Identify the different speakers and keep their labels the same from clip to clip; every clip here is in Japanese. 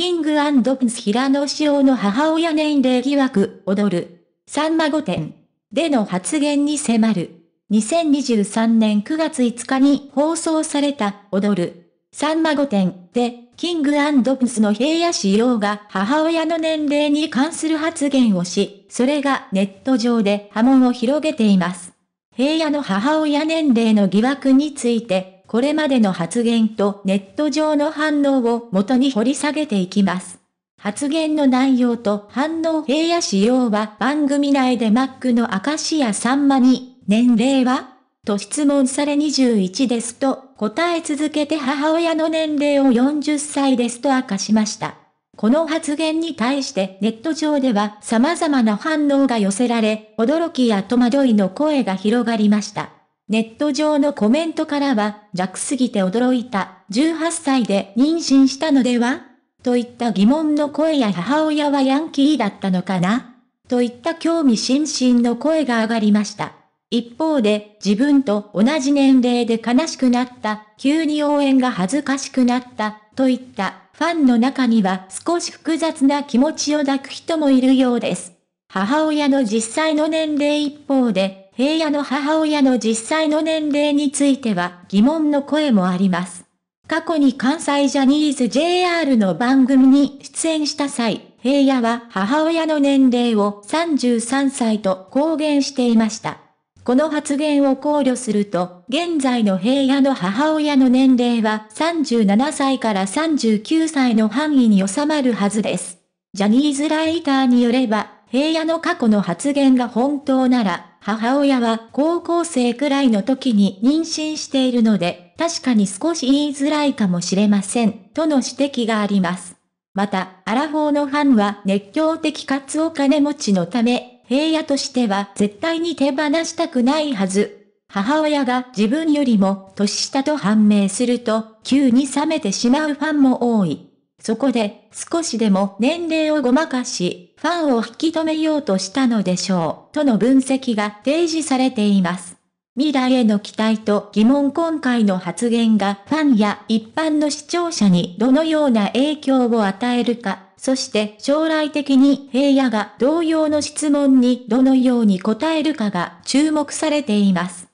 Speaker 1: キングアプド・プス平野紫耀の母親年齢疑惑、踊る。さんま御殿。での発言に迫る。2023年9月5日に放送された、踊る。さんま御殿で、キングアンド・プスの平野仕様が母親の年齢に関する発言をし、それがネット上で波紋を広げています。平野の母親年齢の疑惑について、これまでの発言とネット上の反応を元に掘り下げていきます。発言の内容と反応平野仕様は番組内でマックの明石家さんまに、年齢はと質問され21ですと答え続けて母親の年齢を40歳ですと明かしました。この発言に対してネット上では様々な反応が寄せられ、驚きや戸惑いの声が広がりました。ネット上のコメントからは、弱すぎて驚いた、18歳で妊娠したのではといった疑問の声や母親はヤンキーだったのかなといった興味津々の声が上がりました。一方で、自分と同じ年齢で悲しくなった、急に応援が恥ずかしくなった、といったファンの中には少し複雑な気持ちを抱く人もいるようです。母親の実際の年齢一方で、平野の母親の実際の年齢については疑問の声もあります。過去に関西ジャニーズ JR の番組に出演した際、平野は母親の年齢を33歳と公言していました。この発言を考慮すると、現在の平野の母親の年齢は37歳から39歳の範囲に収まるはずです。ジャニーズライターによれば、平野の過去の発言が本当なら、母親は高校生くらいの時に妊娠しているので、確かに少し言いづらいかもしれません、との指摘があります。また、アラフォーのファンは熱狂的かつお金持ちのため、平野としては絶対に手放したくないはず。母親が自分よりも年下と判明すると、急に冷めてしまうファンも多い。そこで、少しでも年齢をごまかし、ファンを引き止めようとしたのでしょう、との分析が提示されています。未来への期待と疑問今回の発言がファンや一般の視聴者にどのような影響を与えるか、そして将来的に平野が同様の質問にどのように答えるかが注目されています。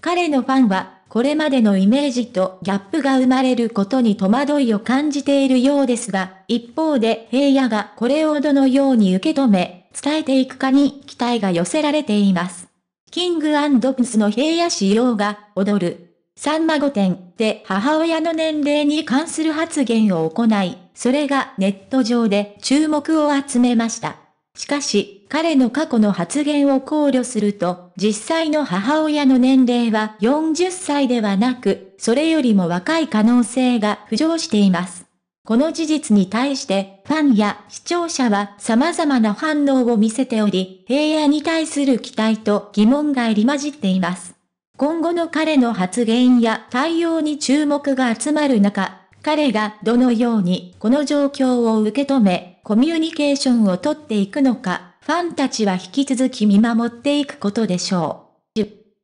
Speaker 1: 彼のファンはこれまでのイメージとギャップが生まれることに戸惑いを感じているようですが、一方で平野がこれをどのように受け止め、伝えていくかに期待が寄せられています。キングプスの平野仕様が、踊る。さんま御殿で母親の年齢に関する発言を行い、それがネット上で注目を集めました。しかし、彼の過去の発言を考慮すると、実際の母親の年齢は40歳ではなく、それよりも若い可能性が浮上しています。この事実に対して、ファンや視聴者は様々な反応を見せており、平野に対する期待と疑問が入り混じっています。今後の彼の発言や対応に注目が集まる中、彼がどのようにこの状況を受け止め、コミュニケーションをとっていくのか、ファンたちは引き続き見守っていくことでしょう。